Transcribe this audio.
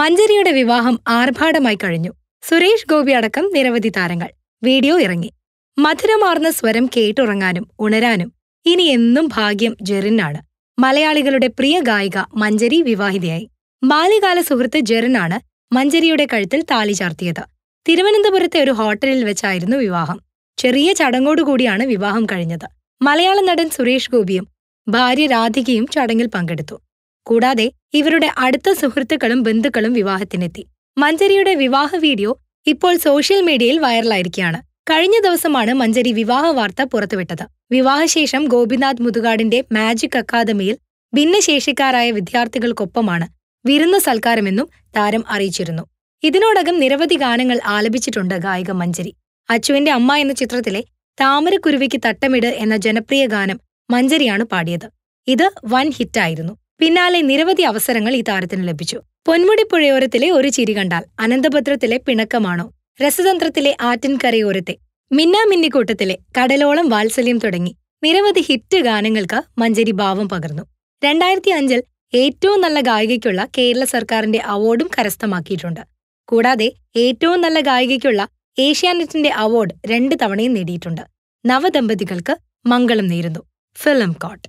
മഞ്ജരിയുടെ വിവാഹം ആർഭാടമായി കഴിഞ്ഞു സുരേഷ് ഗോപി അടക്കം നിരവധി താരങ്ങൾ വീഡിയോ ഇറങ്ങി മധുരമാർന്ന സ്വരം കേട്ടുറങ്ങാനും ഉണരാനും ഇനി എന്നും ഭാഗ്യം ജെറിനാണ് മലയാളികളുടെ പ്രിയ ഗായിക മഞ്ജരി വിവാഹിതയായി ബാല്യകാല സുഹൃത്ത് ജെറിനാണ് മഞ്ജരിയുടെ കഴുത്തിൽ താലി ചാർത്തിയത് തിരുവനന്തപുരത്തെ ഒരു ഹോട്ടലിൽ വെച്ചായിരുന്നു വിവാഹം ചെറിയ ചടങ്ങോടുകൂടിയാണ് വിവാഹം കഴിഞ്ഞത് മലയാള നടൻ സുരേഷ് ഗോപിയും ഭാര്യ രാധികയും ചടങ്ങിൽ പങ്കെടുത്തു കൂടാതെ ഇവരുടെ അടുത്ത സുഹൃത്തുക്കളും ബന്ധുക്കളും വിവാഹത്തിനെത്തി മഞ്ചരിയുടെ വിവാഹ വീഡിയോ ഇപ്പോൾ സോഷ്യൽ മീഡിയയിൽ വൈറലായിരിക്കുകയാണ് കഴിഞ്ഞ ദിവസമാണ് മഞ്ചരി വിവാഹ വാർത്ത പുറത്തുവിട്ടത് വിവാഹശേഷം ഗോപിനാഥ് മുതുകാടിന്റെ മാജിക് അക്കാദമിയിൽ ഭിന്നശേഷിക്കാരായ വിദ്യാർത്ഥികൾക്കൊപ്പമാണ് വിരുന്ന് സൽക്കാരമെന്നും താരം അറിയിച്ചിരുന്നു ഇതിനോടകം നിരവധി ഗാനങ്ങൾ ആലപിച്ചിട്ടുണ്ട് ഗായിക മഞ്ചരി അച്ചുവിന്റെ അമ്മ എന്ന ചിത്രത്തിലെ താമരക്കുരുവിക്ക് തട്ടമിട് എന്ന ജനപ്രിയ ഗാനം മഞ്ചരിയാണ് പാടിയത് ഇത് വൻ ഹിറ്റായിരുന്നു പിന്നാലെ നിരവധി അവസരങ്ങൾ ഈ താരത്തിന് ലഭിച്ചു പൊന്മുടി പുഴയോരത്തിലെ ഒരു ചിരി കണ്ടാൽ അനന്തഭദ്രത്തിലെ പിണക്കമാണോ രസതന്ത്രത്തിലെ ആറ്റിൻകരയോരത്തെ മിന്നാമിന്നിക്കൂട്ടത്തിലെ കടലോളം വാത്സല്യം തുടങ്ങി നിരവധി ഹിറ്റ് ഗാനങ്ങൾക്ക് മഞ്ചരി ഭാവം പകർന്നു രണ്ടായിരത്തി അഞ്ചിൽ ഏറ്റവും നല്ല ഗായികയ്ക്കുള്ള കേരള സർക്കാരിന്റെ അവാർഡും കരസ്ഥമാക്കിയിട്ടുണ്ട് കൂടാതെ ഏറ്റവും നല്ല ഗായികയ്ക്കുള്ള ഏഷ്യാനെറ്റിന്റെ അവാർഡ് രണ്ട് തവണയും നേടിയിട്ടുണ്ട് നവദമ്പതികൾക്ക് മംഗളം നേരുന്നു ഫിലിം കോട്ട്